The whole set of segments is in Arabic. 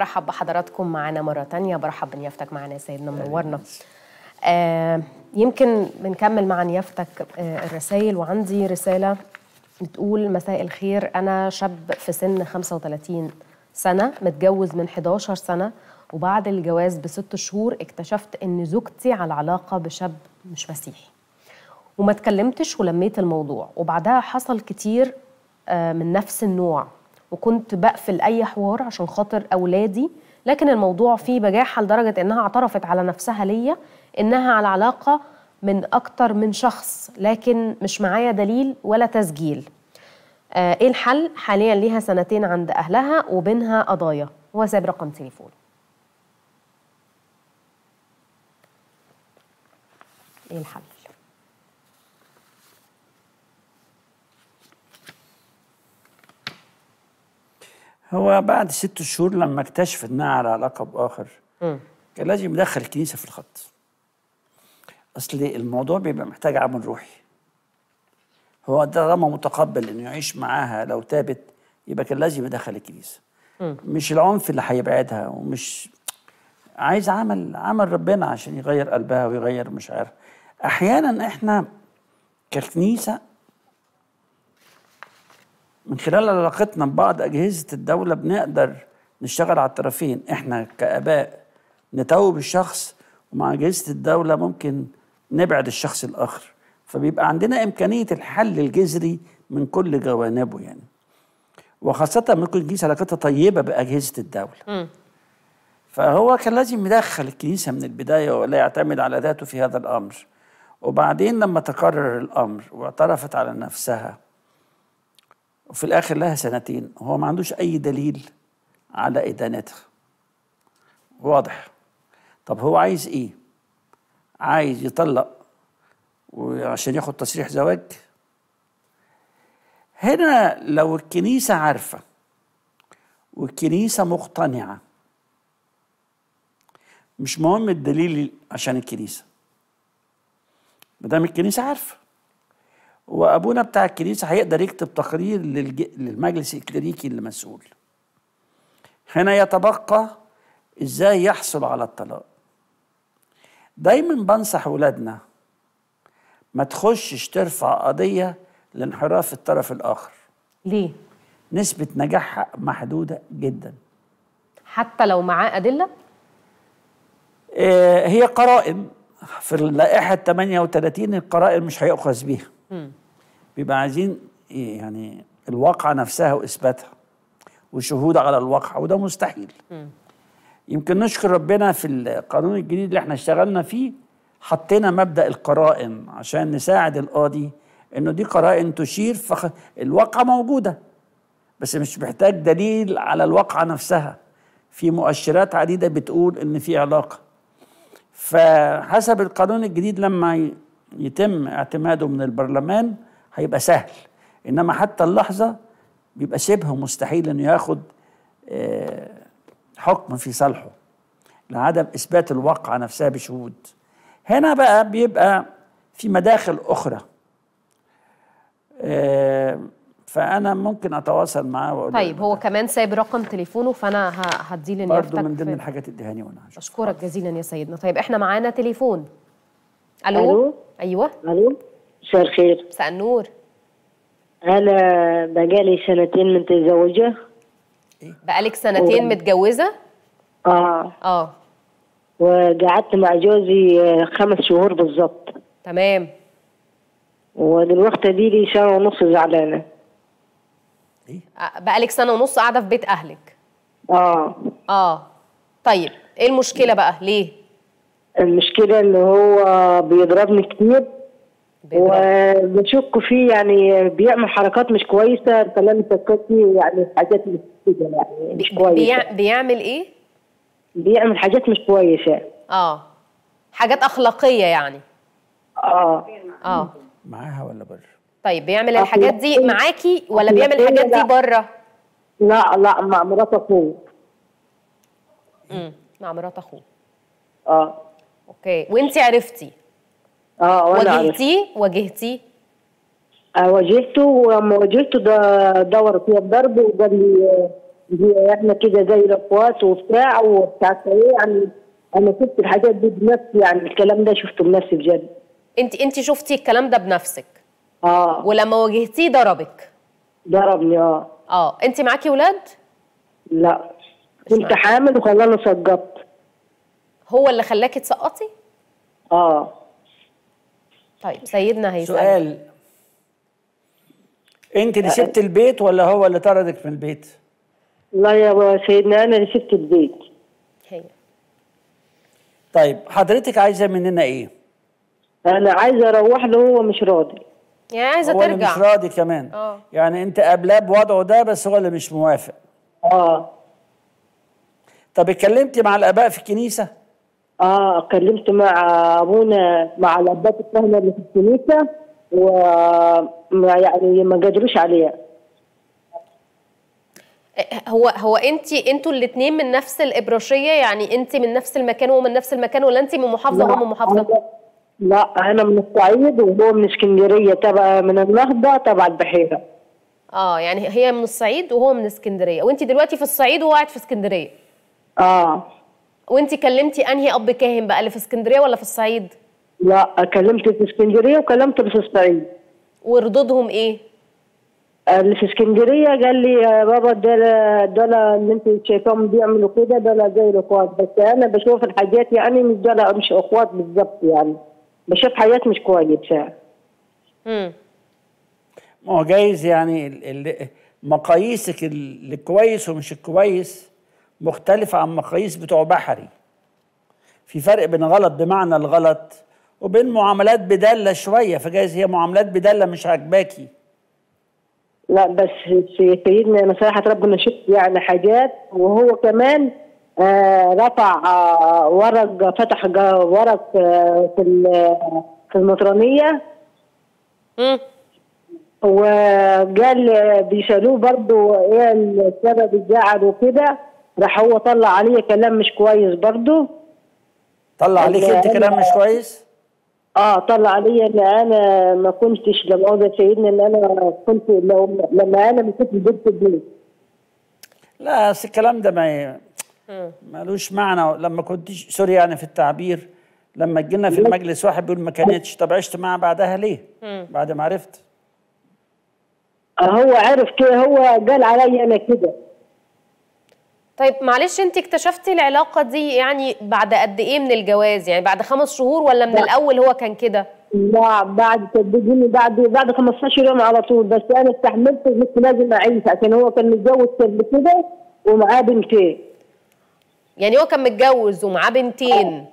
برحب بحضراتكم معانا مرة تانية برحب بنيافتك معانا سيدنا منورنا آه يمكن بنكمل مع نيافتك آه الرسائل وعندي رسالة بتقول مساء الخير أنا شاب في سن 35 سنة متجوز من 11 سنة وبعد الجواز بست شهور اكتشفت إن زوجتي على علاقة بشاب مش مسيحي وما اتكلمتش ولميت الموضوع وبعدها حصل كتير آه، من نفس النوع وكنت بقفل اي حوار عشان خاطر اولادي لكن الموضوع فيه بجاحه لدرجه انها اعترفت على نفسها ليا انها على علاقه من اكتر من شخص لكن مش معايا دليل ولا تسجيل آه ايه الحل حاليا ليها سنتين عند اهلها وبينها قضايا هو ساب رقم تليفون ايه الحل هو بعد ست شهور لما اكتشف انها على لقب اخر م. كان لازم يدخل الكنيسه في الخط اصل الموضوع بيبقى محتاج عمل روحي هو طالما متقبل انه يعيش معاها لو تابت يبقى كان لازم يدخل الكنيسه م. مش العنف اللي هيبعدها ومش عايز عمل عمل ربنا عشان يغير قلبها ويغير مشاعرها احيانا احنا ككنيسه من خلال علاقتنا ببعض أجهزة الدولة بنقدر نشتغل على الطرفين إحنا كآباء نتوب الشخص ومع أجهزة الدولة ممكن نبعد الشخص الآخر فبيبقى عندنا إمكانية الحل الجذري من كل جوانبه يعني وخاصة ممكن الكنيسة علاقتها طيبة بأجهزة الدولة م. فهو كان لازم يدخل الكنيسة من البداية ولا يعتمد على ذاته في هذا الأمر وبعدين لما تكرر الأمر واعترفت على نفسها وفي الاخر لها سنتين هو ما عندوش اي دليل على ادانتها واضح طب هو عايز ايه عايز يطلق وعشان ياخد تصريح زواج هنا لو الكنيسة عارفة والكنيسة مقتنعة مش مهم الدليل عشان الكنيسة ما دام الكنيسة عارفة وابونا بتاع الكنيسه هيقدر يكتب تقرير للج... للمجلس الكليريكي اللي مسؤول هنا يتبقى ازاي يحصل على الطلاق دايما بنصح ولادنا ما تخشش ترفع قضيه لانحراف الطرف الاخر ليه نسبه نجاحها محدوده جدا حتى لو معاه ادله آه، هي قرائن في اللائحه 38 القرائن مش هيؤخذ بيها بيبقى عايزين إيه يعني الواقعة نفسها وإثباتها وشهود على الواقعة وده مستحيل م. يمكن نشكر ربنا في القانون الجديد اللي احنا اشتغلنا فيه حطينا مبدأ القرائن عشان نساعد القاضي انه دي قرائن تشير فالواقعة موجودة بس مش محتاج دليل على الواقعة نفسها في مؤشرات عديدة بتقول ان في علاقة فحسب القانون الجديد لما يتم اعتماده من البرلمان هيبقى سهل انما حتى اللحظه بيبقى شبه مستحيل انه ياخد آه، حكم في صالحه لعدم اثبات الواقعه نفسها بشهود هنا بقى بيبقى في مداخل اخرى آه، فانا ممكن اتواصل معاه واقول طيب هو كمان سايب رقم تليفونه فانا هديه لنفسي برضه من ضمن الحاجات الدهانيه وانا اشكرك جزيلا يا سيدنا طيب احنا معانا تليفون الو, ألو. ايوه الو مساء الخير مساء النور انا بقالي سنتين متزوجه بقالك سنتين و... متجوزه اه اه وقعدت مع جوزي آه، خمس شهور بالظبط تمام ودلوقتي دي لي سنه ونص زعلانه ايه بقالك سنه ونص قاعده في بيت اهلك اه اه طيب ايه المشكله بقى ليه المشكله ان هو بيضربني كتير وبشك فيه يعني بيعمل حركات مش كويسه كلام سكتي يعني حاجات مش كده يعني مش كويسه بيعمل ايه؟ بيعمل حاجات مش كويسه اه حاجات اخلاقيه يعني اه اه معاها ولا بره؟ طيب بيعمل الحاجات دي معاكي ولا بيعمل الحاجات دي بره؟ لا لا مع مرات اخوه امم مع مرات اخوه اه اوكي وانت عرفتي اه واجهتي واجهتيه واجهتيه آه واجهته ولما واجهته ده دور فيها الضرب وقال لي احنا كده زي الاخوات وبتاع وبتاع ايه يعني انا شفت الحاجات دي بنفسي يعني الكلام ده شفته بنفسي بجد انت انت شفتي الكلام ده بنفسك اه ولما واجهتيه ضربك ضربني اه اه انت معاكي ولاد؟ لا كنت حامل وخلاني سقطت هو اللي خلاكي تسقطي؟ اه طيب سيدنا هيسأل سؤال انت اللي سبت البيت ولا هو اللي طردك من البيت؟ لا يا سيدنا انا اللي سبت البيت هي. طيب حضرتك عايزه مننا ايه؟ انا عايزه اروح له هو مش راضي يعني عايزه هو ترجع هو مش راضي كمان أوه. يعني انت قابلاه بوضعه ده بس هو اللي مش موافق اه طب اتكلمتي مع الاباء في الكنيسه؟ اه كلمت مع ابونا مع العباد الفهمه اللي في الكنيسه و يعني ما قدروش عليها هو هو انت انتوا الاثنين من نفس الابراشيه يعني انت من نفس المكان وهو من نفس المكان ولا انت من محافظه وهو من محافظه؟ لا انا من الصعيد وهو من اسكندريه تبع من النهضه تبع البحيره. اه يعني هي من الصعيد وهو من اسكندريه وانت دلوقتي في الصعيد وهو قاعد في اسكندريه. اه وانت كلمتي انهي اب كاهن بقى اللي في اسكندريه ولا في الصعيد؟ لا كلمت في اسكندريه وكلمت اللي في الصعيد وردودهم ايه؟ اللي في اسكندريه قال لي يا بابا ده ده اللي انت شايفاهم بيعملوا كده ده زي الاخوات بس انا بشوف الحاجات يعني مش ده مش اخوات بالظبط يعني بشوف حاجات مش كويسه. امم ما هو جايز يعني مقاييسك الكويس ومش الكويس مختلفة عن مقاييس بتوع بحري في فرق بين غلط بمعنى الغلط وبين معاملات بدالة شوية فجايز هي معاملات بدالة مش عاجباكي لا بس سيدنا مساحة ربنا شفت يعني حاجات وهو كمان آه رفع آه ورق فتح ورق آه في في المطرانية وقال آه، بيسألوه برضه ايه السبب الزعل وكده راح هو طلع عليا كلام مش كويس برضه طلع عليك انت كلام مش كويس؟ اه طلع عليا ان انا ما كنتش لما مؤاخذه سيدنا ان انا كنت لو لما انا مسكت البنت دي لا اصل الكلام ده ما ملوش معنى لما كنتش سوري يعني في التعبير لما جينا في المجلس واحد بيقول ما كانتش طب عشت معاه بعدها ليه؟ بعد ما عرفت آه، هو عرف كده هو قال عليا انا كده طيب معلش انت اكتشفتي العلاقه دي يعني بعد قد ايه من الجواز يعني بعد خمس شهور ولا من لا. الاول هو كان كده لا بعد تديني بعد بعد 15 يوم على طول بس انا استحملت كنت لازم اعيش عشان هو كان متجوز قبل كده ومعاه بنتين يعني هو كان متجوز ومعاه بنتين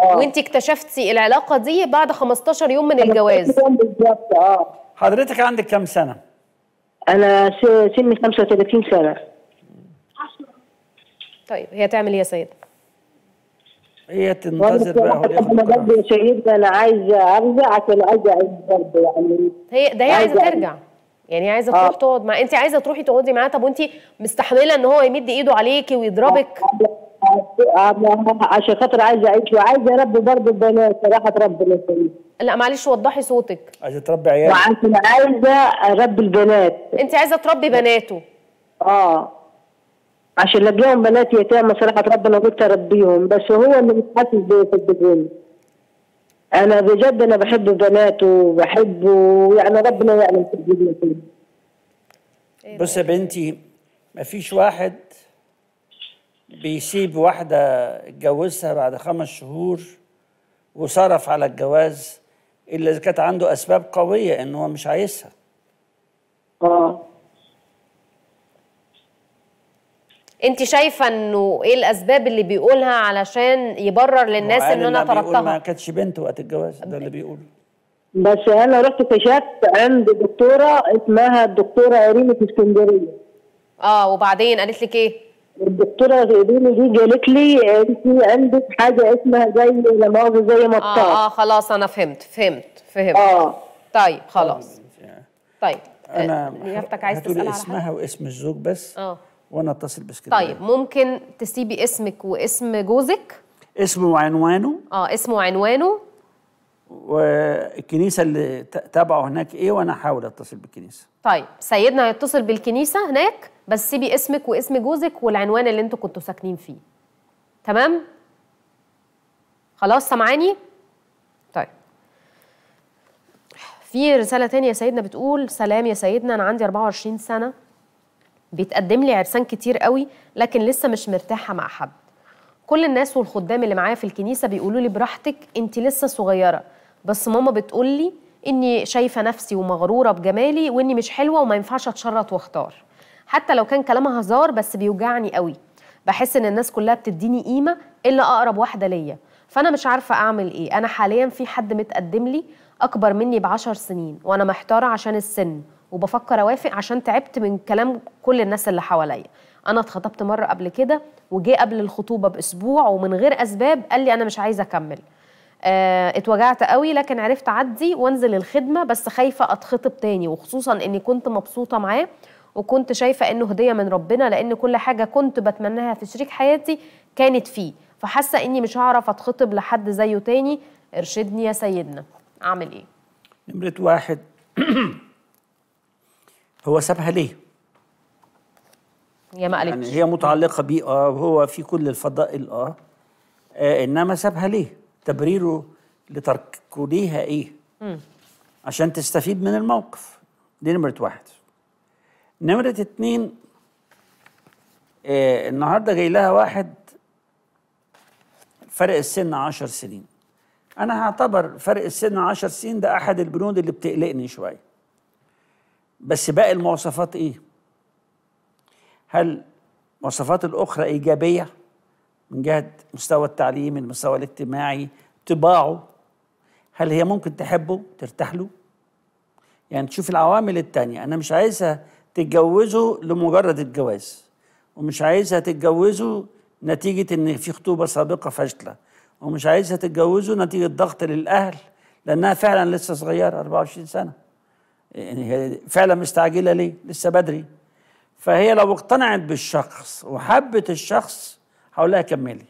آه. آه. وانت اكتشفتي العلاقه دي بعد 15 يوم من الجواز بالظبط اه حضرتك عندك كام سنه؟ انا سني 35 سنه طيب هي تعمل ايه يا سيد؟ هي تنتظر بقى هو ياخد انا سيدنا انا عايزه ارجع عشان عايزه اعيش برضه يعني هي ده هي عايزه ترجع يعني عايزه آه. تروح آه. تقعد مع انت عايزه تروحي تقعدي معاه طب وانت مستحمله ان هو يمد ايده عليكي ويضربك عشان خاطر عايزه اعيش وعايزه اربي برضه البنات صراحه تربي يسلمك لا معلش وضحي صوتك عايزه تربي عيالك وعشان عايزه اربي البنات انت عايزه تربي بناته اه عشان لقيهم بنات يتامى صراحه ربنا قلت اربيهم بس هو اللي متحسس بيصدقوني انا بجد انا بحب البنات وبحبه يعني ربنا يعلم تقديري بص يا بنتي مفيش واحد بيسيب واحدة اتجوزها بعد خمس شهور وصرف على الجواز إلا إذا كانت عنده أسباب قوية إن هو مش عايزها. آه انت شايفه انه ايه الاسباب اللي بيقولها علشان يبرر للناس ان انا طردتها ما كانتش بنت وقت الجواز ده اللي بيقوله بس انا رحت كشفت عند دكتوره اسمها الدكتوره ايرين في اسكندريه اه وبعدين قالت لك ايه الدكتوره ايرين دي قالت لي انت عندك حاجه اسمها زي لماغ زي مطاط اه اه خلاص انا فهمت فهمت فهمت اه طيب خلاص آه، طيب انا نيافتك آه، عايز تسال على اسمها واسم الزوج بس اه وانا اتصل باسكندريه طيب ممكن تسيبي اسمك واسم جوزك اسمه وعنوانه اه اسمه وعنوانه والكنيسه اللي تابعه هناك ايه وانا احاول اتصل بالكنيسه طيب سيدنا هيتصل بالكنيسه هناك بس سيبي اسمك واسم جوزك والعنوان اللي انتوا كنتوا ساكنين فيه تمام خلاص سامعاني طيب في رساله ثانيه يا سيدنا بتقول سلام يا سيدنا انا عندي 24 سنه بيتقدم لي عرسان كتير قوي لكن لسه مش مرتاحه مع حد كل الناس والخدام اللي معايا في الكنيسه بيقولوا لي براحتك انت لسه صغيره بس ماما بتقول لي اني شايفه نفسي ومغروره بجمالي واني مش حلوه وما ينفعش اتشرط واختار حتى لو كان كلامها هزار بس بيوجعني قوي بحس ان الناس كلها بتديني قيمه الا اقرب واحده ليا فانا مش عارفه اعمل ايه انا حاليا في حد متقدم لي اكبر مني بعشر سنين وانا محتاره عشان السن وبفكر اوافق عشان تعبت من كلام كل الناس اللي حواليا انا اتخطبت مره قبل كده وجه قبل الخطوبه باسبوع ومن غير اسباب قال لي انا مش عايزه اكمل اه اتوجعت قوي لكن عرفت اعدي وانزل الخدمه بس خايفه اتخطب تاني وخصوصا اني كنت مبسوطه معاه وكنت شايفه انه هديه من ربنا لان كل حاجه كنت بتمناها في شريك حياتي كانت فيه فحاسه اني مش هعرف اتخطب لحد زيه تاني ارشدني يا سيدنا اعمل ايه نمره واحد هو سابها ليه؟ هي ما قالتش يعني هي متعلقه بيه اه وهو في كل الفضائل اه, آه انما سابها ليه؟ تبريره لتركه ليها ايه؟ م. عشان تستفيد من الموقف دي نمره واحد نمره اتنين آه النهارده جاي لها واحد فرق السن 10 سنين انا هعتبر فرق السن 10 سنين ده احد البنود اللي بتقلقني شويه بس باقي المواصفات ايه هل المواصفات الاخرى ايجابيه من جهه مستوى التعليم المستوى الاجتماعي طباعه هل هي ممكن تحبه ترتاح له يعني تشوف العوامل التانية أنا مش عايزها تتجوزه لمجرد الجواز ومش عايزها تتجوزه نتيجة إن في خطوبة سابقة فاشلة ومش عايزها تتجوزه نتيجة ضغط للأهل لأنها فعلا لسه صغيرة 24 سنة يعني هي فعلا مستعجله ليه؟ لسه بدري فهي لو اقتنعت بالشخص وحبت الشخص هقول لها كملي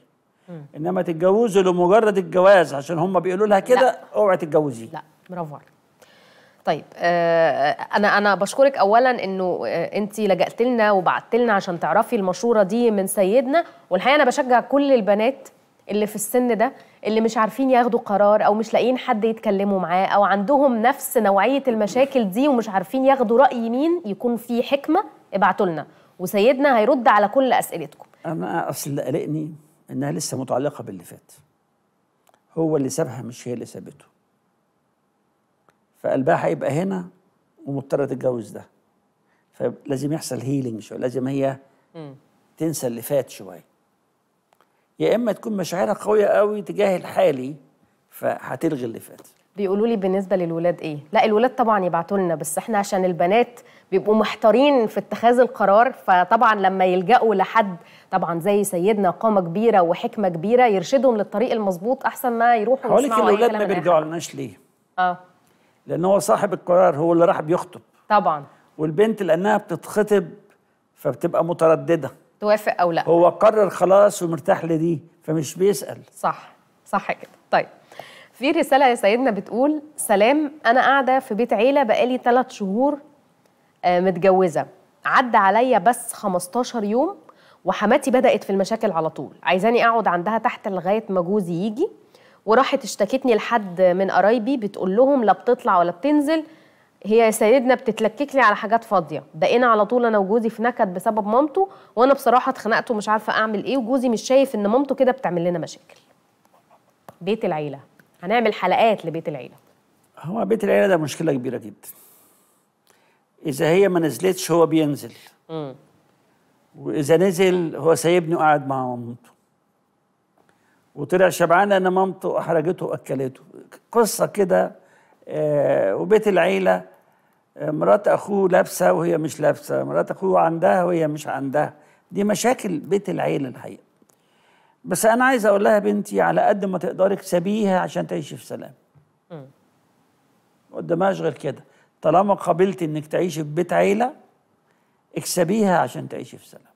انما تتجوزي لمجرد الجواز عشان هم بيقولوا لها كده اوعي تتجوزيه لا برافو عليك طيب آه، انا انا بشكرك اولا انه آه، انت لجأت لنا وبعت لنا عشان تعرفي المشوره دي من سيدنا والحقيقه انا بشجع كل البنات اللي في السن ده اللي مش عارفين ياخدوا قرار او مش لاقيين حد يتكلموا معاه او عندهم نفس نوعيه المشاكل دي ومش عارفين ياخدوا راي مين يكون في حكمه ابعتوا لنا وسيدنا هيرد على كل اسئلتكم انا اصل اللي قلقني انها لسه متعلقه باللي فات هو اللي سابها مش هي اللي سابته فقلبها هيبقى هنا ومضطره تتجوز ده فلازم يحصل هيلينج شويه لازم هي تنسى اللي فات شويه يا اما تكون مشاعرها قويه قوي تجاه الحالي فهتلغي اللي فات بيقولوا لي بالنسبه للولاد ايه لا الولاد طبعا يبعتوا لنا بس احنا عشان البنات بيبقوا محتارين في اتخاذ القرار فطبعا لما يلجأوا لحد طبعا زي سيدنا قامه كبيره وحكمه كبيره يرشدهم للطريق المظبوط احسن ما يروحوا يسمعوا لك الولاد ما بيرجعوا لناش ليه اه لان هو صاحب القرار هو اللي راح بيخطب طبعا والبنت لانها بتتخطب فبتبقى متردده توافق او لا هو قرر خلاص ومرتاح لدي فمش بيسال صح صح كده طيب في رساله يا سيدنا بتقول سلام انا قاعده في بيت عيله بقالي ثلاث شهور آه، متجوزه عدى عليا بس 15 يوم وحماتي بدات في المشاكل على طول عايزاني اقعد عندها تحت لغايه ما جوزي يجي وراحت اشتكتني لحد من قرايبي بتقول لهم لا بتطلع ولا بتنزل هي يا سيدنا بتتلكك لي على حاجات فاضيه بقينا على طول انا وجوزي في نكد بسبب مامته وانا بصراحه اتخنقت ومش عارفه اعمل ايه وجوزي مش شايف ان مامته كده بتعمل لنا مشاكل بيت العيله هنعمل حلقات لبيت العيله هو بيت العيله ده مشكله كبيره جدا اذا هي ما نزلتش هو بينزل امم واذا نزل هو سايبني قاعد مع مامته وطلع شبعان لان مامته احرجته واكلته قصه كده آه وبيت العيله مرات اخوه لابسه وهي مش لابسه مرات اخوه عندها وهي مش عندها دي مشاكل بيت العيله الحقيقه بس انا عايز اقول لها بنتي على قد ما تقدري اكسبيها عشان تعيشي في سلام قدامهاش غير كده طالما قبلت انك تعيشي في بيت عيله اكسبيها عشان تعيشي في سلام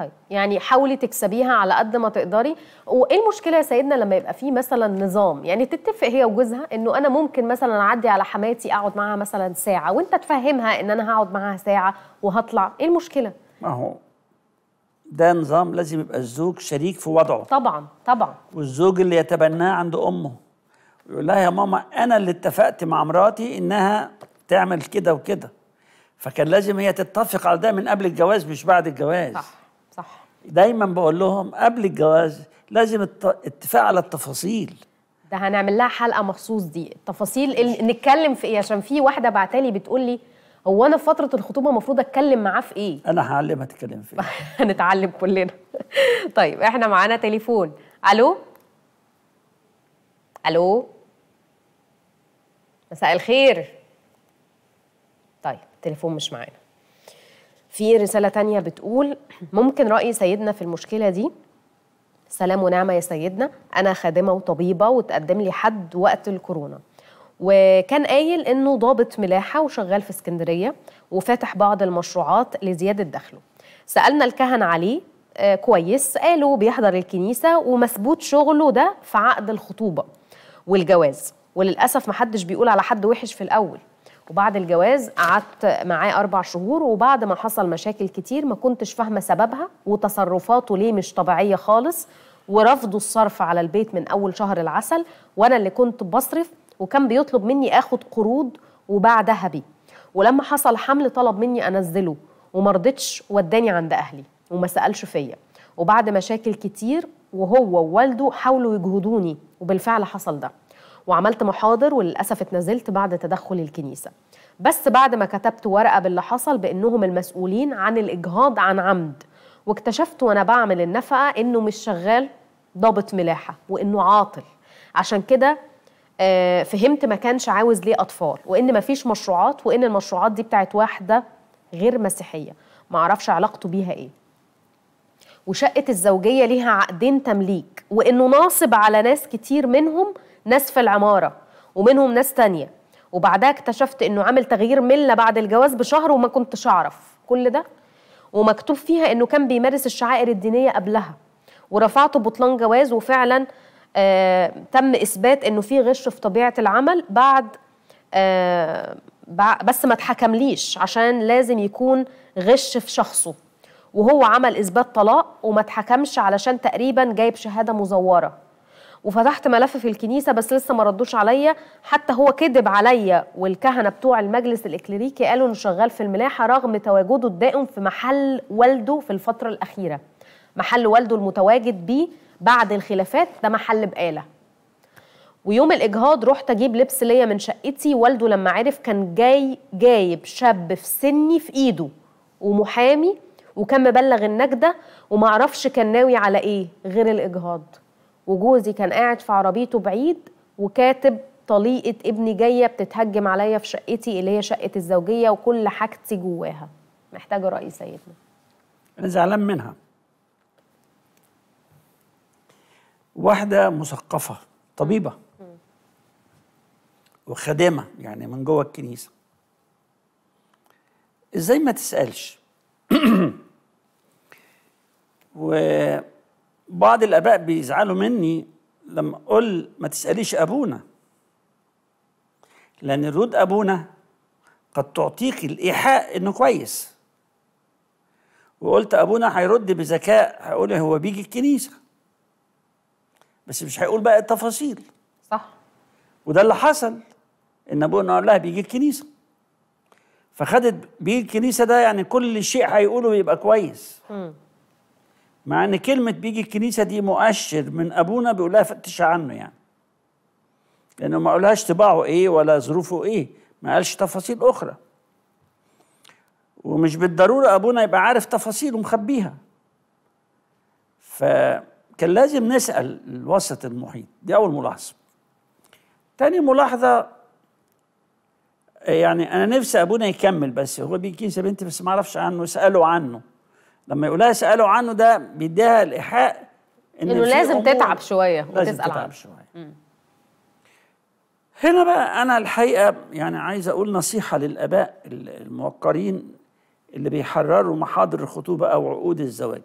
طيب يعني حاولي تكسبيها على قد ما تقدري وايه المشكله يا سيدنا لما يبقى في مثلا نظام يعني تتفق هي وجوزها انه انا ممكن مثلا اعدي على حماتي اقعد معاها مثلا ساعه وانت تفهمها ان انا هقعد معاها ساعه وهطلع ايه المشكله ما هو ده نظام لازم يبقى الزوج شريك في وضعه طبعا طبعا والزوج اللي يتبناه عند امه يقول لها يا ماما انا اللي اتفقت مع مراتي انها تعمل كده وكده فكان لازم هي تتفق على ده من قبل الجواز مش بعد الجواز صح صح دايما بقول لهم قبل الجواز لازم اتفاق على التفاصيل ده هنعمل لها حلقه مخصوص دي التفاصيل اللي نتكلم في ايه عشان في واحده بعتالي بتقول لي هو انا في فتره الخطوبه المفروض اتكلم معاه في ايه انا هعلمها تتكلم في ايه هنتعلم كلنا طيب احنا معانا تليفون الو الو مساء الخير طيب التليفون مش معانا في رسالة تانية بتقول ممكن رأي سيدنا في المشكلة دي سلام ونعمة يا سيدنا أنا خادمة وطبيبة وتقدم لي حد وقت الكورونا وكان قايل إنه ضابط ملاحة وشغال في اسكندرية وفاتح بعض المشروعات لزيادة دخله سألنا الكهن عليه آه، كويس قالوا بيحضر الكنيسة ومثبوت شغله ده في عقد الخطوبة والجواز وللأسف محدش بيقول على حد وحش في الأول وبعد الجواز قعدت معاه أربع شهور وبعد ما حصل مشاكل كتير ما كنتش فاهمة سببها وتصرفاته ليه مش طبيعية خالص ورفضه الصرف على البيت من أول شهر العسل وأنا اللي كنت بصرف وكان بيطلب مني آخد قروض وبعدها بيه ولما حصل حمل طلب مني أنزله ومرضتش وداني عند أهلي وما سألش فيا وبعد مشاكل كتير وهو ووالده حاولوا يجهدوني وبالفعل حصل ده وعملت محاضر وللاسف اتنزلت بعد تدخل الكنيسه بس بعد ما كتبت ورقه باللي حصل بانهم المسؤولين عن الاجهاض عن عمد واكتشفت وانا بعمل النفقه انه مش شغال ضابط ملاحه وانه عاطل عشان كده آه، فهمت ما كانش عاوز ليه اطفال وان مفيش مشروعات وان المشروعات دي بتاعت واحده غير مسيحيه ما اعرفش علاقته بيها ايه وشقه الزوجيه ليها عقدين تمليك وانه ناصب على ناس كتير منهم ناس في العمارة ومنهم ناس تانية وبعدها اكتشفت انه عامل تغيير ملة بعد الجواز بشهر وما كنتش اعرف كل ده ومكتوب فيها انه كان بيمارس الشعائر الدينية قبلها ورفعت بطلان جواز وفعلا آه تم اثبات انه في غش في طبيعة العمل بعد آه بس ما اتحكمليش عشان لازم يكون غش في شخصه وهو عمل اثبات طلاق وما اتحكمش علشان تقريبا جايب شهاده مزوره وفتحت ملف في الكنيسه بس لسه ما ردوش عليا حتى هو كذب عليا والكهنه بتوع المجلس الاكليريكي قالوا انه شغال في الملاحه رغم تواجده الدائم في محل والده في الفتره الاخيره محل والده المتواجد بيه بعد الخلافات ده محل بقاله ويوم الاجهاض رحت اجيب لبس ليا من شقتي والده لما عرف كان جاي جايب شاب في سني في ايده ومحامي وكان مبلغ النجده ومعرفش كان ناوي على ايه غير الاجهاض وجوزي كان قاعد في عربيته بعيد وكاتب طليقه ابني جايه بتتهجم عليا في شقتي اللي هي شقه الزوجيه وكل حاجتي جواها محتاجه راي سيدنا انا زعلان منها واحده مثقفه طبيبه وخادمه يعني من جوه الكنيسه ازاي ما تسالش و بعض الاباء بيزعلوا مني لما اقول ما تساليش ابونا لان ردود ابونا قد تعطيك الايحاء انه كويس وقلت ابونا هيرد بذكاء هقول هو بيجي الكنيسه بس مش هيقول بقى التفاصيل صح وده اللي حصل ان ابونا قال لها بيجي الكنيسه فخدت بيجي الكنيسه ده يعني كل شيء هيقوله يبقى كويس م. مع ان كلمه بيجي الكنيسه دي مؤشر من ابونا بيقولها فتش عنه يعني لانه ما قالهاش طباعه ايه ولا ظروفه ايه ما قالش تفاصيل اخرى ومش بالضروره ابونا يبقى عارف تفاصيل ومخبيها فكان لازم نسال الوسط المحيط دي اول ملاحظه تاني ملاحظه يعني انا نفسي ابونا يكمل بس هو بيجي كنيسه بنتي بس ما اعرفش عنه اساله عنه لما يقولها اسالوا عنه ده بيديها الايحاء إن انه لازم تتعب شويه لازم وتسال تتعب عنه. شويه هنا بقى انا الحقيقه يعني عايز اقول نصيحه للاباء الموقرين اللي بيحرروا محاضر الخطوبه او عقود الزواج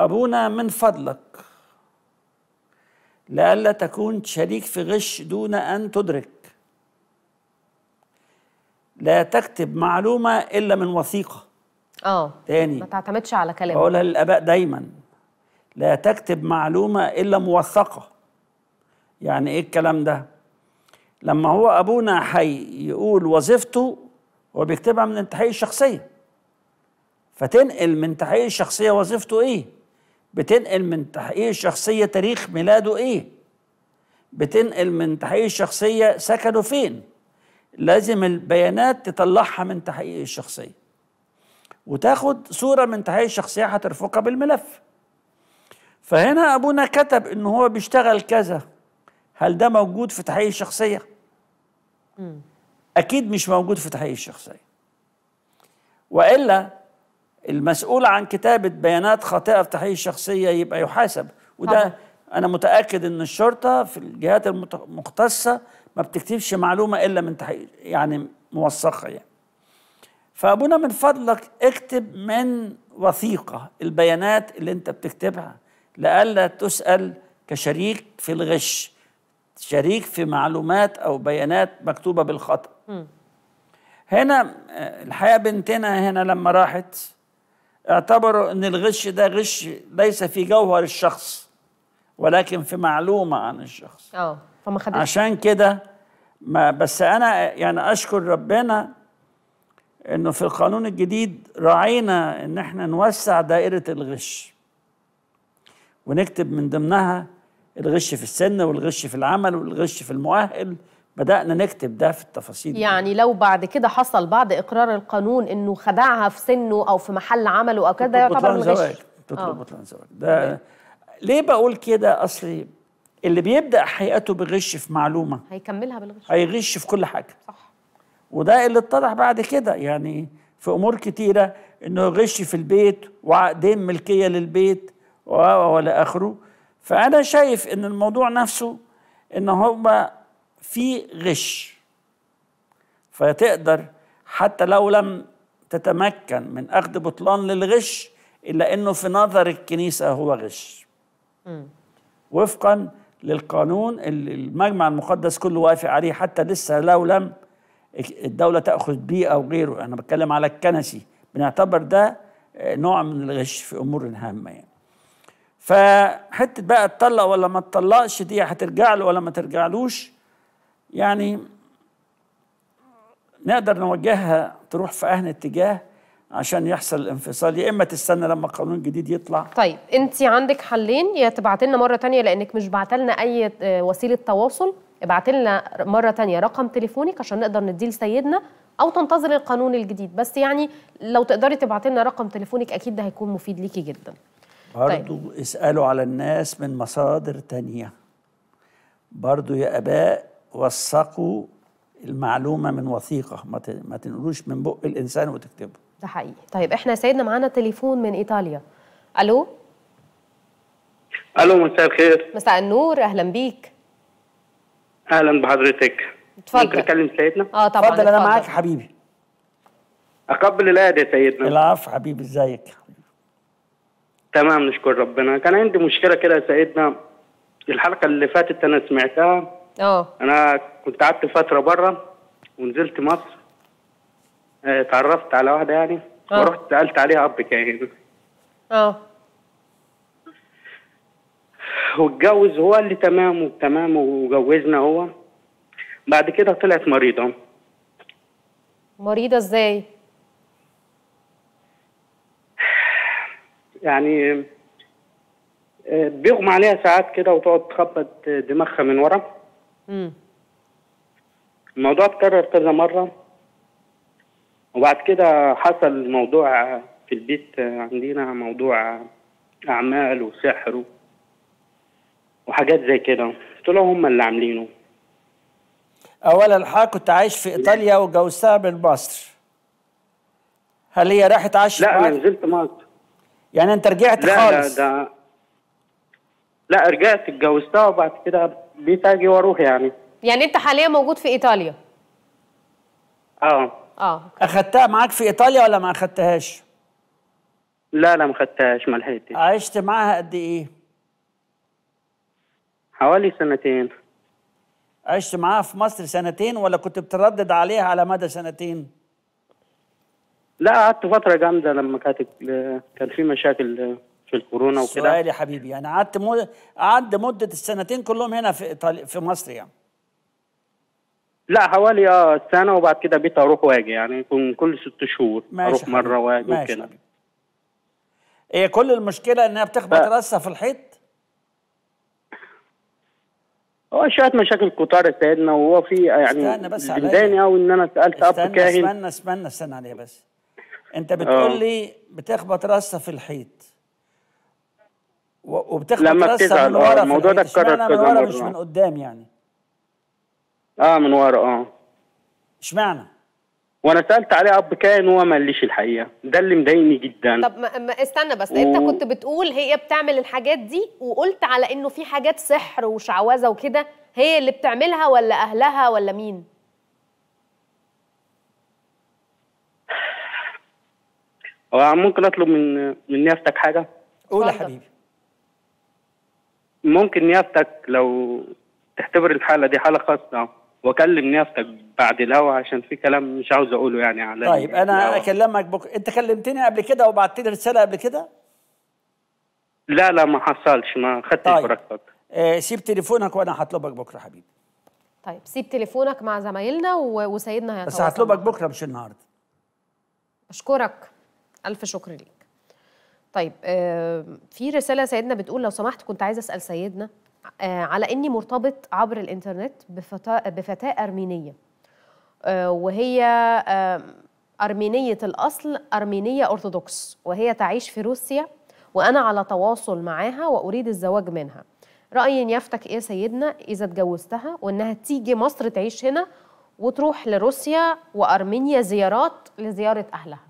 ابونا من فضلك لألا تكون شريك في غش دون ان تدرك لا تكتب معلومه الا من وثيقه اه تاني ما تعتمدش على كلامه اقولها للاباء دايما لا تكتب معلومه الا موثقه يعني ايه الكلام ده لما هو ابونا حي يقول وظيفته هو بيكتبها من انتحائي الشخصيه فتنقل من تحقيق الشخصيه وظيفته ايه بتنقل من تحقيق الشخصيه تاريخ ميلاده ايه بتنقل من تحقيق الشخصيه سكنه فين لازم البيانات تطلعها من تحقيق الشخصيه وتاخد صورة من تحقيق الشخصية هترفقها بالملف فهنا أبونا كتب إن هو بيشتغل كذا هل ده موجود في تحقيق الشخصية؟ أكيد مش موجود في تحقيق الشخصية وإلا المسؤول عن كتابة بيانات خاطئة في تحقيق الشخصية يبقى يحاسب وده أنا متأكد إن الشرطة في الجهات المختصة ما بتكتبش معلومة إلا من تحقيق يعني موثقة يعني فابونا من فضلك اكتب من وثيقه البيانات اللي انت بتكتبها لئلا تسال كشريك في الغش شريك في معلومات او بيانات مكتوبه بالخطا م. هنا الحقيقه بنتنا هنا لما راحت اعتبروا ان الغش ده غش ليس في جوهر الشخص ولكن في معلومه عن الشخص اه فما عشان كده ما بس انا يعني اشكر ربنا انه في القانون الجديد راعينا ان احنا نوسع دائره الغش ونكتب من ضمنها الغش في السن والغش في العمل والغش في المؤهل بدأنا نكتب ده في التفاصيل يعني لو بعد كده حصل بعد إقرار القانون إنه خدعها في سنه أو في محل عمله أو كده يعتبر غش تطلب آه. بطلان زواج ده ليه بقول كده أصل اللي بيبدأ حياته بغش في معلومة هيكملها بالغش هيغش في كل حاجة صح وده اللي اتضح بعد كده يعني في امور كتيره انه غش في البيت وعقدين ملكيه للبيت ولا اخره فانا شايف ان الموضوع نفسه ان هما في غش فتقدر حتى لو لم تتمكن من اخذ بطلان للغش الا انه في نظر الكنيسه هو غش وفقا للقانون اللي المجمع المقدس كله وافق عليه حتى لسه لو لم الدوله تاخذ بيه او غيره انا بتكلم على الكنسي بنعتبر ده آه، نوع من الغش في امور هامه يعني فحته بقى اتطلق ولا ما اتطلقش دي هترجع له ولا ما ترجعلوش يعني نقدر نوجهها تروح في أهن اتجاه عشان يحصل الانفصال يا اما تستنى لما قانون جديد يطلع طيب انت عندك حلين يا تبعت لنا مره ثانيه لانك مش بعت لنا اي آه، وسيله تواصل ابعت لنا مره تانية رقم تليفونك عشان نقدر نديه لسيدنا او تنتظر القانون الجديد بس يعني لو تقدري تبعتي لنا رقم تليفونك اكيد ده هيكون مفيد ليكي جدا برضو طيب. اسالوا على الناس من مصادر تانية برضو يا اباء وثقوا المعلومه من وثيقه ما تنقلوش من بق الانسان وتكتبه ده حقيقي طيب احنا سيدنا معانا تليفون من ايطاليا الو الو مساء الخير مساء النور اهلا بيك اهلا بحضرتك اتفضل ممكن اكلم سيدنا اه طبعا اتفضل انا معاك حبيبي اقبل الايد يا سيدنا العفو حبيبي ازيك تمام نشكر ربنا كان عندي مشكله كده يا سيدنا الحلقه اللي فاتت انا سمعتها اه انا كنت قعدت فتره بره ونزلت مصر آه، اتعرفت على واحده يعني آه. ورحت سالت عليها اب كاهن اه هو اتجوز هو اللي تمام وتمام وجوزنا هو بعد كده طلعت مريضه مريضه ازاي يعني آه، بيغمى عليها ساعات كده وتقعد تخبط دماغها من ورا امم الموضوع اتكرر كذا مره وبعد كده حصل موضوع في البيت عندنا موضوع اعمال وسحر وحاجات زي كده قلت له هم اللي عاملينه اولا حضرتك كنت عايش في ايطاليا وجوزتها من مصر هل هي راحت عاشت لا انا نزلت مصر يعني انت رجعت لا خالص لا ده لا رجعت اتجوزتها وبعد كده بيت اجي واروح يعني يعني انت حاليا موجود في ايطاليا اه اه اخدتها معاك في ايطاليا ولا ما اخدتهاش لا لا ما اخدتهاش ما لحقتش عشت معاها قد ايه حوالي سنتين عشت معاها في مصر سنتين ولا كنت بتردد عليها على مدى سنتين؟ لا قعدت فترة جامدة لما كانت كان في مشاكل في الكورونا وكده سؤال يا حبيبي يعني قعدت مد... قعدت مدة السنتين كلهم هنا في إيطالي... في مصر يعني لا حوالي اه سنة وبعد كده بيت أروح وأجي يعني يكون كل ست شهور ماشي أروح حبيبي. مرة وأجي وكده هي إيه، كل المشكلة إنها بتخبط ف... راسها في الحيط؟ هو شويه مشاكل قطار سيدنا وهو في يعني استنى بس قوي ان انا سالت اب كاهن استنى استنى استنى, استنى بس انت بتقول آه. لي بتخبط راسها في الحيط وبتخبط لما راسه من آه، ورا الموضوع ده اتكرر كذا مره مش من قدام يعني اه من ورا اه اشمعنى وانا سالت عليه اب كائن وما قاليش الحقيقه ده اللي مضايقني جدا طب ما استنى بس و... انت كنت بتقول هي بتعمل الحاجات دي وقلت على انه في حاجات سحر وشعوذه وكده هي اللي بتعملها ولا اهلها ولا مين هو ممكن اطلب من من نيافتك حاجه قول يا حبيبي ممكن نيافتك لو تعتبر الحاله دي حاله خاصه واكلم ناس بعد الهوا عشان في كلام مش عاوز اقوله يعني على طيب انا اكلمك بك... انت كلمتني قبل كده وبعت لي رساله قبل كده لا لا ما حصلش ما خدتش طيب. بركتك آه سيب تليفونك وانا هطلبك بكره حبيبي طيب سيب تليفونك مع زمايلنا و... وسيدنا هيتواصل بس هطلبك بكره مش النهارده اشكرك الف شكر ليك طيب آه في رساله سيدنا بتقول لو سمحت كنت عايز اسال سيدنا آه، على اني مرتبط عبر الانترنت بفتاه, ارمينيه آه، وهي ارمينيه الاصل ارمينيه ارثوذكس وهي تعيش في روسيا وانا على تواصل معاها واريد الزواج منها رايي يفتك ايه سيدنا اذا اتجوزتها وانها تيجي مصر تعيش هنا وتروح لروسيا وارمينيا زيارات لزياره اهلها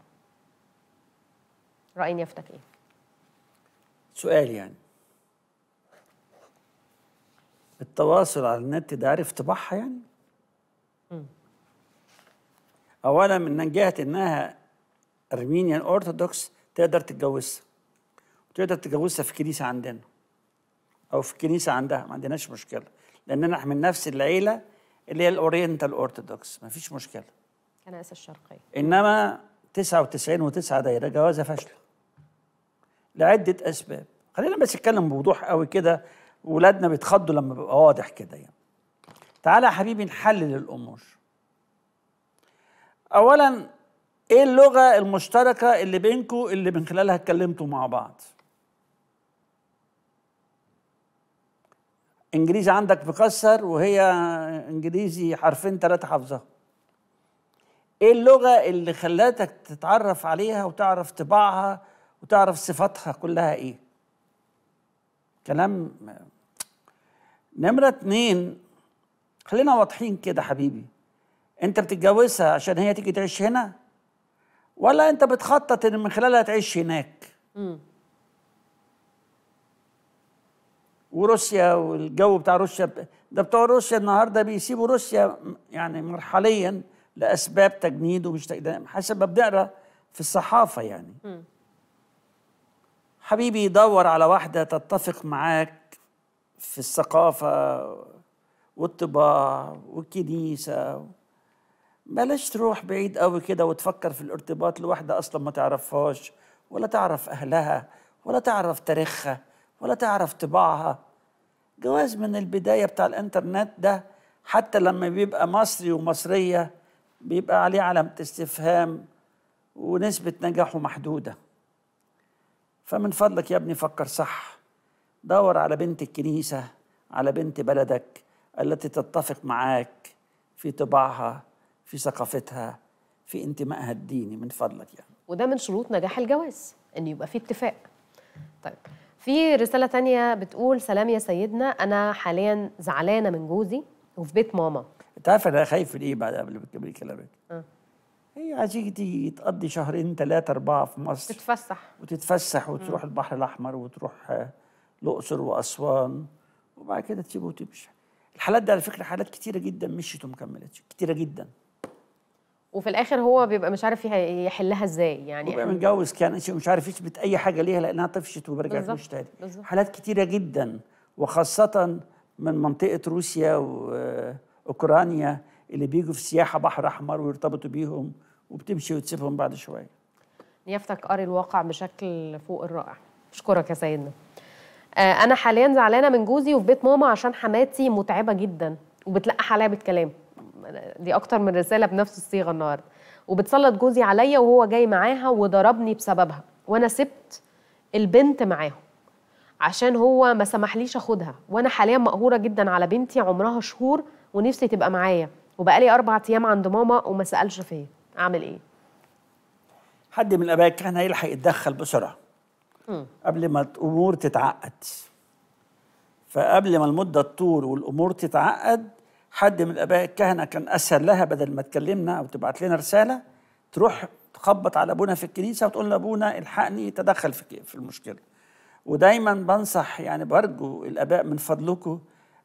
راي يفتك ايه سؤال يعني التواصل على النت ده عارف طباعها يعني مم. اولا من جهه انها ارمينيان اورثودوكس تقدر تتجوزها وتقدر تتجوزها في كنيسه عندنا او في كنيسه عندها ما عندناش مشكله لاننا من نفس العيله اللي هي الاورينتال اورثودوكس ما فيش مشكله كنائس الشرقيه انما 99 و9 دايره جوازها فاشله لعده اسباب خلينا بس نتكلم بوضوح قوي كده ولادنا بيتخضوا لما بيبقى واضح كده يعني تعالى يا حبيبي نحلل الامور اولا ايه اللغه المشتركه اللي بينكم اللي من خلالها اتكلمتوا مع بعض انجليزي عندك مكسر وهي انجليزي حرفين ثلاثه حافظه ايه اللغه اللي خلاتك تتعرف عليها وتعرف طباعها وتعرف صفاتها كلها ايه كلام نمرة اتنين خلينا واضحين كده حبيبي انت بتتجوزها عشان هي تيجي تعيش هنا ولا انت بتخطط ان من خلالها تعيش هناك م. وروسيا والجو بتاع روسيا ده بتوع روسيا النهارده بيسيبوا روسيا يعني مرحليا لاسباب تجنيد ومش تجنيد حسب ما بنقرا في الصحافه يعني م. حبيبي دور على واحده تتفق معاك في الثقافة والطباع والكنيسة بلاش تروح بعيد قوي كده وتفكر في الارتباط لواحدة أصلا ما تعرفهاش ولا تعرف أهلها ولا تعرف تاريخها ولا تعرف طباعها جواز من البداية بتاع الإنترنت ده حتى لما بيبقى مصري ومصرية بيبقى عليه علامة استفهام ونسبة نجاحه محدودة فمن فضلك يا ابني فكر صح دور على بنت الكنيسة على بنت بلدك التي تتفق معاك في طباعها في ثقافتها في انتمائها الديني من فضلك يعني وده من شروط نجاح الجواز ان يبقى في اتفاق طيب في رسالة تانية بتقول سلام يا سيدنا أنا حاليا زعلانة من جوزي وفي بيت ماما أنت عارف أنا خايف ليه بعد قبل ما تكملي كلامك؟ أه. هي عايزاكي تقضي شهرين ثلاثة أربعة في مصر تتفسح وتتفسح وتروح م. البحر الأحمر وتروح الاقصر واسوان وبعد كده تسيبه وتمشي الحالات دي على فكره حالات كتيره جدا مشيت وما كملتش كتيره جدا وفي الاخر هو بيبقى مش عارف يحلها ازاي يعني بيبقى متجوز كان مش عارف يثبت اي حاجه ليها لانها طفشت وبرجع مش تاني حالات كتيره جدا وخاصه من منطقه روسيا واوكرانيا آه، اللي بيجوا في سياحه بحر احمر ويرتبطوا بيهم وبتمشي وتسيبهم بعد شويه نيافتك قاري الواقع بشكل فوق الرائع اشكرك يا سيدنا آه، انا حاليا زعلانه من جوزي وفي بيت ماما عشان حماتي متعبه جدا وبتلقح عليا بالكلام دي اكتر من رساله بنفس الصيغه النهارده وبتسلط جوزي عليا وهو جاي معاها وضربني بسببها وانا سبت البنت معاهم عشان هو ما سمحليش اخدها وانا حاليا مقهوره جدا على بنتي عمرها شهور ونفسي تبقى معايا وبقالي اربع ايام عند ماما وما سالش فيا اعمل ايه حد من ابائك كان هيلحق يتدخل بسرعه قبل ما الامور تتعقد فقبل ما المده تطول والامور تتعقد حد من اباء الكهنه كان اسهل لها بدل ما تكلمنا او تبعت لنا رساله تروح تخبط على ابونا في الكنيسه وتقول لابونا الحقني تدخل في في المشكله ودايما بنصح يعني برجو الاباء من فضلكم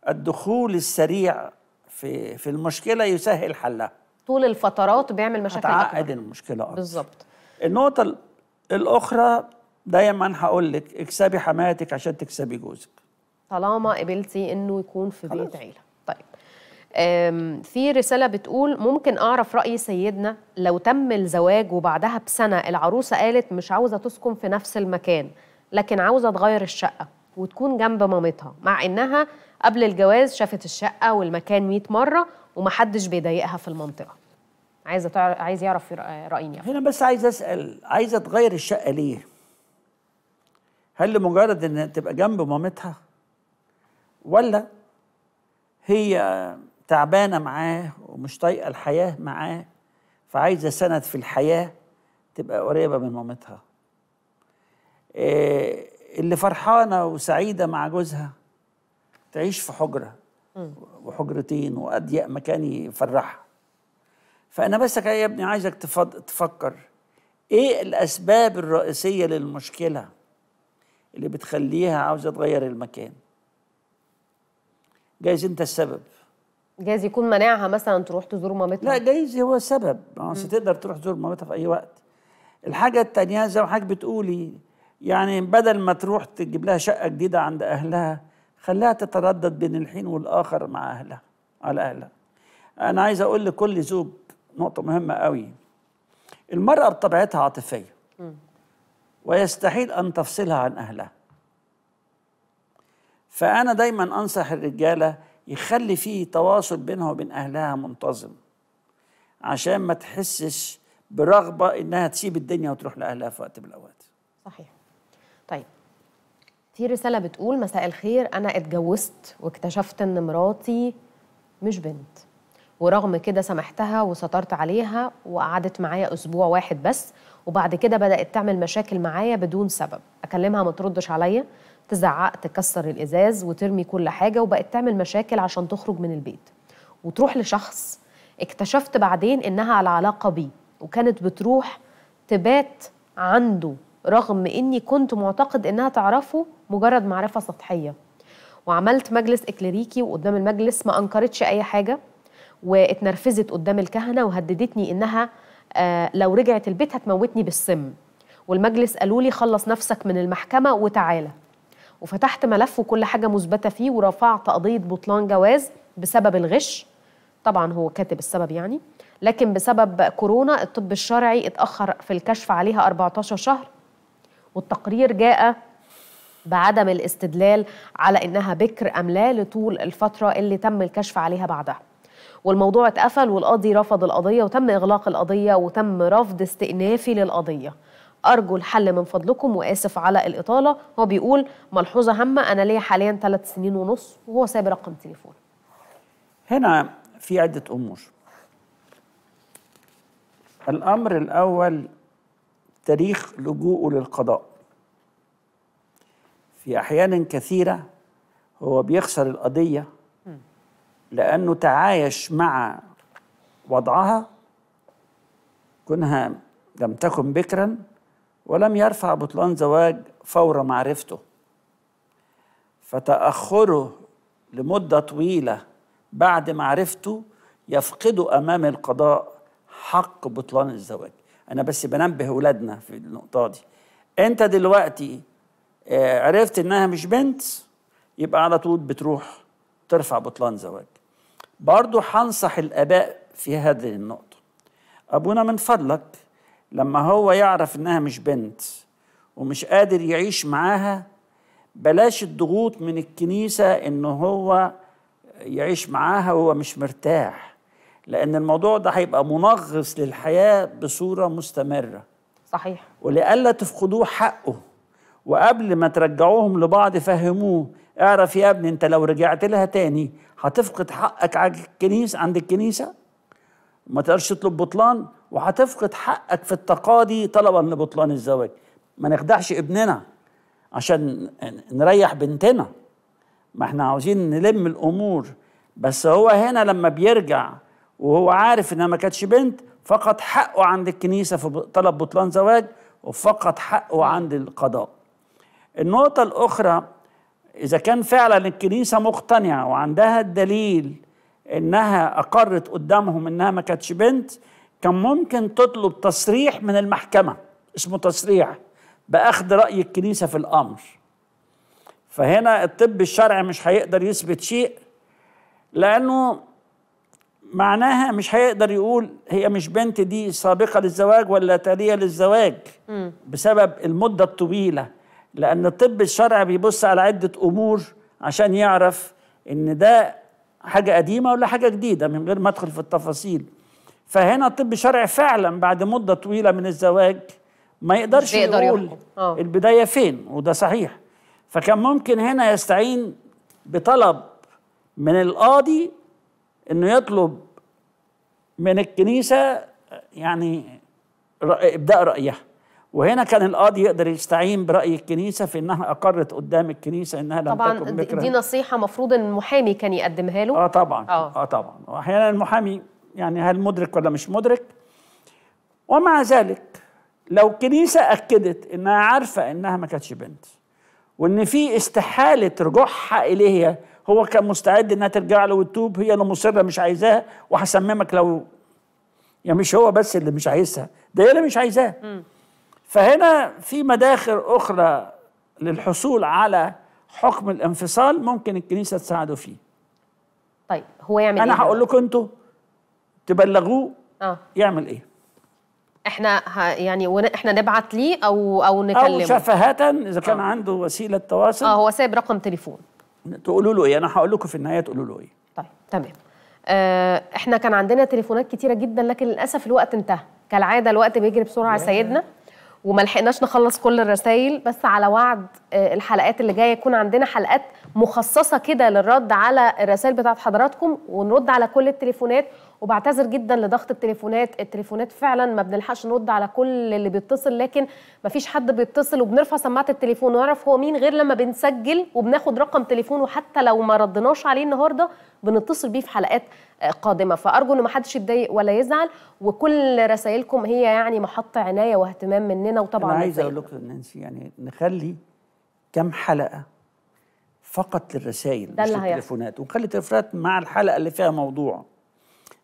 الدخول السريع في في المشكله يسهل حلها طول الفترات بيعمل مشاكل اكبر المشكله اكتر بالظبط النقطه الاخرى دايما هقول لك اكسبي حماتك عشان تكسبي جوزك طالما قبلتي انه يكون في بيت عيله طيب في رساله بتقول ممكن اعرف راي سيدنا لو تم الزواج وبعدها بسنه العروسه قالت مش عاوزه تسكن في نفس المكان لكن عاوزه تغير الشقه وتكون جنب مامتها مع انها قبل الجواز شافت الشقه والمكان 100 مره ومحدش بيضايقها في المنطقه عايزه تعرف عايز يعرف رايي يعني. هنا بس عايز اسال عايزه تغير الشقه ليه هل لمجرد ان تبقى جنب مامتها ولا هي تعبانه معاه ومش طايقه الحياه معاه فعايزه سند في الحياه تبقى قريبه من مامتها آه، اللي فرحانه وسعيده مع جوزها تعيش في حجره وحجرتين واضيق مكان يفرحها فانا بس يا ابني عايزك تفكر ايه الاسباب الرئيسيه للمشكله اللي بتخليها عاوزه تغير المكان جايز انت السبب جايز يكون مناعها مثلا تروح تزور مامتها لا جايز هو سبب ما تقدر تروح تزور مامتها في اي وقت الحاجه التانية زي ما حضرتك بتقولي يعني بدل ما تروح تجيب لها شقه جديده عند اهلها خليها تتردد بين الحين والاخر مع اهلها على اهلها انا عايز اقول لكل زوج نقطه مهمه قوي المراه بطبيعتها عاطفيه ويستحيل أن تفصلها عن أهلها فأنا دايما أنصح الرجالة يخلي فيه تواصل بينها وبين أهلها منتظم عشان ما تحسش برغبة إنها تسيب الدنيا وتروح لأهلها في وقت من الأوقات صحيح طيب في رسالة بتقول مساء الخير أنا اتجوزت واكتشفت إن مراتي مش بنت ورغم كده سامحتها وسطرت عليها وقعدت معايا أسبوع واحد بس وبعد كده بدات تعمل مشاكل معايا بدون سبب اكلمها ما تردش عليا تزعق تكسر الازاز وترمي كل حاجه وبقت تعمل مشاكل عشان تخرج من البيت وتروح لشخص اكتشفت بعدين انها على علاقه بيه وكانت بتروح تبات عنده رغم اني كنت معتقد انها تعرفه مجرد معرفه سطحيه وعملت مجلس اكليريكي وقدام المجلس ما انكرتش اي حاجه واتنرفزت قدام الكهنه وهددتني انها آه، لو رجعت البيت هتموتني بالسم والمجلس قالوا لي خلص نفسك من المحكمه وتعالى وفتحت ملف وكل حاجه مثبته فيه ورفعت قضيه بطلان جواز بسبب الغش طبعا هو كاتب السبب يعني لكن بسبب كورونا الطب الشرعي اتاخر في الكشف عليها 14 شهر والتقرير جاء بعدم الاستدلال على انها بكر ام لا لطول الفتره اللي تم الكشف عليها بعدها والموضوع اتقفل والقاضي رفض القضية وتم إغلاق القضية وتم رفض استئنافي للقضية أرجو الحل من فضلكم وآسف على الإطالة هو بيقول ملحوظة هامة أنا ليا حاليا ثلاث سنين ونص وهو ساب رقم تليفون هنا في عدة أمور الأمر الأول تاريخ لجوءه للقضاء في أحيان كثيرة هو بيخسر القضية لأنه تعايش مع وضعها كونها لم تكن بكرا ولم يرفع بطلان زواج فور معرفته فتأخره لمدة طويلة بعد معرفته يفقد أمام القضاء حق بطلان الزواج أنا بس بنبه أولادنا في النقطة دي أنت دلوقتي آه، عرفت إنها مش بنت يبقى على طول بتروح ترفع بطلان زواج برضو حنصح الآباء في هذه النقطة أبونا من فضلك لما هو يعرف إنها مش بنت ومش قادر يعيش معاها بلاش الضغوط من الكنيسة إن هو يعيش معاها وهو مش مرتاح لأن الموضوع ده هيبقى منغص للحياة بصورة مستمرة صحيح ولألا تفقدوه حقه وقبل ما ترجعوهم لبعض فهموه اعرف يا ابني انت لو رجعت لها تاني هتفقد حقك على الكنيسة عند الكنيسة ما تقدرش تطلب بطلان وهتفقد حقك في التقاضي طلبا لبطلان الزواج ما نخدعش ابننا عشان نريح بنتنا ما احنا عاوزين نلم الامور بس هو هنا لما بيرجع وهو عارف انها ما كانتش بنت فقد حقه عند الكنيسه في طلب بطلان زواج وفقد حقه عند القضاء النقطه الاخرى إذا كان فعلا الكنيسة مقتنعة وعندها الدليل إنها أقرت قدامهم إنها ما كانتش بنت كان ممكن تطلب تصريح من المحكمة اسمه تصريح بأخذ رأي الكنيسة في الأمر فهنا الطب الشرعي مش هيقدر يثبت شيء لأنه معناها مش هيقدر يقول هي مش بنت دي سابقة للزواج ولا تالية للزواج بسبب المدة الطويلة لأن الطب الشرعي بيبص على عدة أمور عشان يعرف إن ده حاجة قديمة ولا حاجة جديدة من غير ما أدخل في التفاصيل فهنا الطب الشرعي فعلا بعد مدة طويلة من الزواج ما يقدرش يقدر يقول آه. البداية فين وده صحيح فكان ممكن هنا يستعين بطلب من القاضي انه يطلب من الكنيسه يعني ابداء رايها وهنا كان القاضي يقدر يستعين براي الكنيسه في انها اقرت قدام الكنيسه انها لم طبعا تكن طبعا دي نصيحه مفروض ان المحامي كان يقدمها له اه طبعا اه, آه طبعا واحيانا المحامي يعني هل مدرك ولا مش مدرك ومع ذلك لو الكنيسه اكدت انها عارفه انها ما كانتش بنت وان في استحاله رجوعها اليها هو كان مستعد انها ترجع له وتوب هي اللي مصره مش عايزاها وهسممك لو يعني مش هو بس اللي مش عايزها ده هي اللي مش عايزاها فهنا في مداخل أخرى للحصول على حكم الانفصال ممكن الكنيسة تساعده فيه طيب هو يعمل أنا إيه؟ أنا هقول لكم أنتوا تبلغوه آه. يعمل إيه احنا يعني ون... احنا نبعت ليه او او نكلمه او شفهة اذا كان آه. عنده وسيله تواصل اه هو سايب رقم تليفون تقولوا له ايه انا هقول لكم في النهايه تقولوا له ايه طيب تمام آه احنا كان عندنا تليفونات كتيره جدا لكن للاسف الوقت انتهى كالعاده الوقت بيجري بسرعه يا سيدنا وما لحقناش نخلص كل الرسائل بس على وعد آه، الحلقات اللي جايه يكون عندنا حلقات مخصصه كده للرد على الرسائل بتاعت حضراتكم ونرد على كل التليفونات وبعتذر جدا لضغط التليفونات التليفونات فعلا ما بنلحقش نرد على كل اللي بيتصل لكن ما فيش حد بيتصل وبنرفع سماعه التليفون ونعرف هو مين غير لما بنسجل وبناخد رقم تليفونه حتى لو ما ردناش عليه النهارده بنتصل بيه في حلقات قادمه فارجو ان ما حدش يتضايق ولا يزعل وكل رسائلكم هي يعني محط عنايه واهتمام مننا وطبعا انا عايز اقول لكم نانسي يعني نخلي كام حلقه فقط للرسائل مش للتليفونات ونخلي التليفونات مع الحلقه اللي فيها موضوع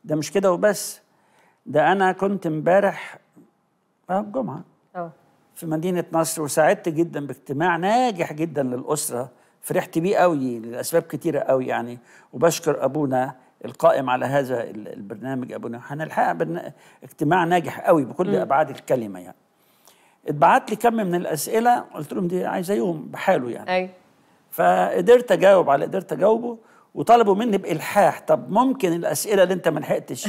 ده مش كده وبس ده انا كنت امبارح الجمعه آه،, اه في مدينه نصر وسعدت جدا باجتماع ناجح جدا للاسره فرحت بيه قوي لاسباب كتيره قوي يعني وبشكر ابونا القائم على هذا البرنامج ابونا هنلحق برنا... اجتماع ناجح قوي بكل م. ابعاد الكلمه يعني اتبعت لي كم من الاسئله قلت لهم دي عايزه يوم بحاله يعني أي. فقدرت اجاوب على قدرت اجاوبه وطلبوا مني بالحاح طب ممكن الاسئله اللي انت ما لحقتش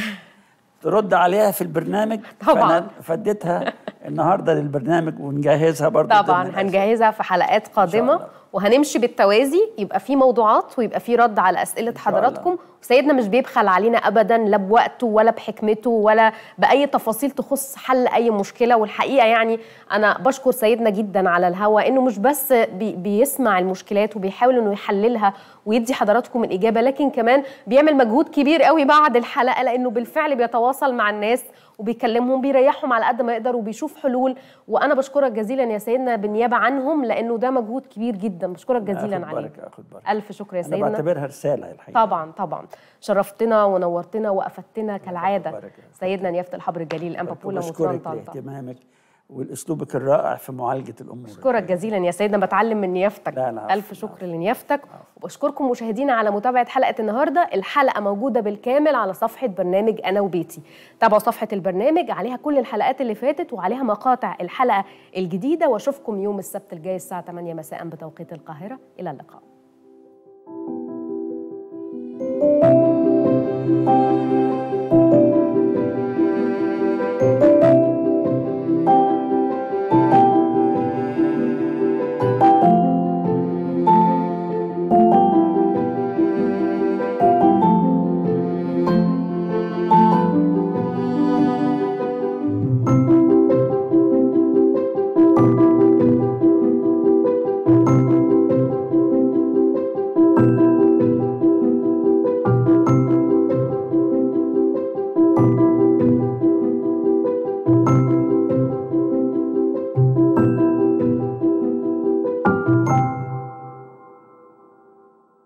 ترد عليها في البرنامج طبعا فديتها النهارده للبرنامج ونجهزها برضه طبعا هنجهزها في حلقات قادمه وهنمشي بالتوازي يبقى في موضوعات ويبقى في رد على اسئله حضراتكم وسيدنا مش بيبخل علينا ابدا لا بوقته ولا بحكمته ولا باي تفاصيل تخص حل اي مشكله والحقيقه يعني انا بشكر سيدنا جدا على الهوا انه مش بس بي بيسمع المشكلات وبيحاول انه يحللها ويدي حضراتكم الاجابه لكن كمان بيعمل مجهود كبير قوي بعد الحلقه لانه بالفعل بيتواصل مع الناس وبيكلمهم بيريحهم على قد ما يقدر وبيشوف حلول وانا بشكرك جزيلا يا سيدنا بالنيابه عنهم لانه ده مجهود كبير جدا بشكرك جزيلا عليه أخد بارك. أخد الف شكر يا سيدنا انا بعتبرها رساله الحقيقه طبعا طبعا شرفتنا ونورتنا وافدتنا كالعاده سيدنا نيافه الحبر الجليل امبابولا مصطفى بشكرك لاهتمامك ولاسلوبك الرائع في معالجه الامور اشكرك جزيلا يا سيدنا بتعلم من نيافتك لا الف شكر لنيافتك وبشكركم مشاهدينا على متابعه حلقه النهارده الحلقه موجوده بالكامل على صفحه برنامج انا وبيتي تابعوا صفحه البرنامج عليها كل الحلقات اللي فاتت وعليها مقاطع الحلقه الجديده واشوفكم يوم السبت الجاي الساعه 8 مساء بتوقيت القاهره الى اللقاء thank you